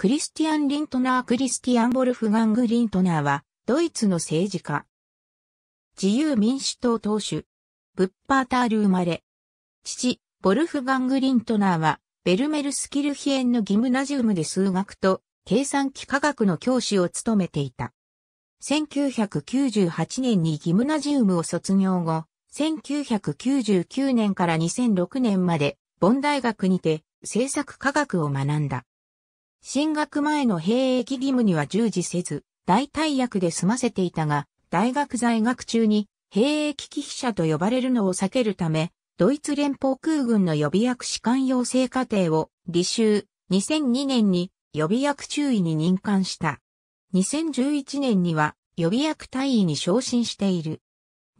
クリスティアン・リントナー・クリスティアン・ボルフガング・リントナーは、ドイツの政治家。自由民主党党首。ブッパータール生まれ。父、ボルフガング・リントナーは、ベルメルスキルヒエンのギムナジウムで数学と計算機科学の教師を務めていた。1998年にギムナジウムを卒業後、1999年から2006年まで、ボン大学にて政策科学を学んだ。進学前の兵役義務には従事せず、代替役で済ませていたが、大学在学中に兵役危機者と呼ばれるのを避けるため、ドイツ連邦空軍の予備役士官養成課程を履修、2002年に予備役中尉に任官した。2011年には予備役隊員に昇進している。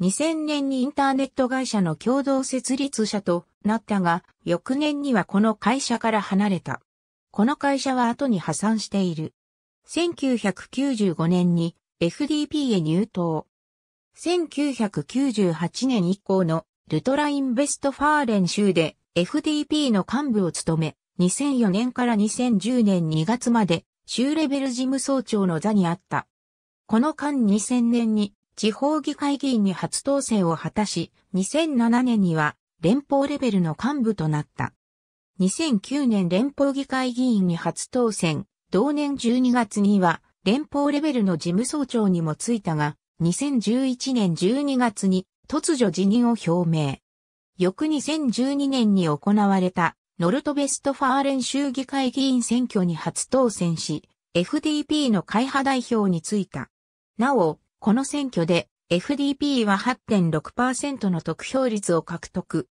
2000年にインターネット会社の共同設立者となったが、翌年にはこの会社から離れた。この会社は後に破産している。1995年に FDP へ入党。1998年以降のルトライン・ベストファーレン州で FDP の幹部を務め、2004年から2010年2月まで州レベル事務総長の座にあった。この間2000年に地方議会議員に初当選を果たし、2007年には連邦レベルの幹部となった。2009年連邦議会議員に初当選、同年12月には連邦レベルの事務総長にもついたが、2011年12月に突如辞任を表明。翌2012年に行われたノルトベストファーレン州議会議員選挙に初当選し、FDP の会派代表に就いた。なお、この選挙で FDP は8.6%の得票率を獲得。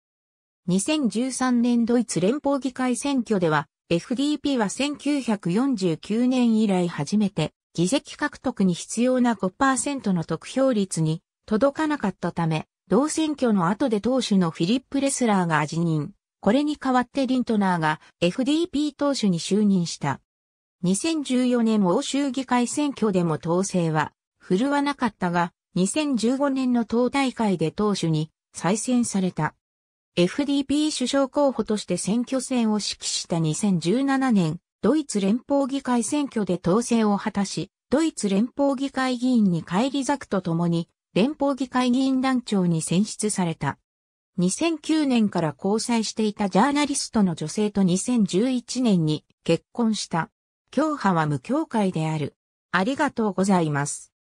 2013年ドイツ連邦議会選挙では、FDP は1949年以来初めて、議席獲得に必要な5%の得票率に届かなかったため、同選挙の後で党首のフィリップ・レスラーが辞任。これに代わってリントナーが FDP 党首に就任した。2014年欧州議会選挙でも党勢は振るわなかったが、2015年の党大会で党首に再選された。FDP 首相候補として選挙戦を指揮した2017年、ドイツ連邦議会選挙で当選を果たし、ドイツ連邦議会議員に返り咲くとともに、連邦議会議員団長に選出された。2009年から交際していたジャーナリストの女性と2011年に結婚した。教派は無教会である。ありがとうございます。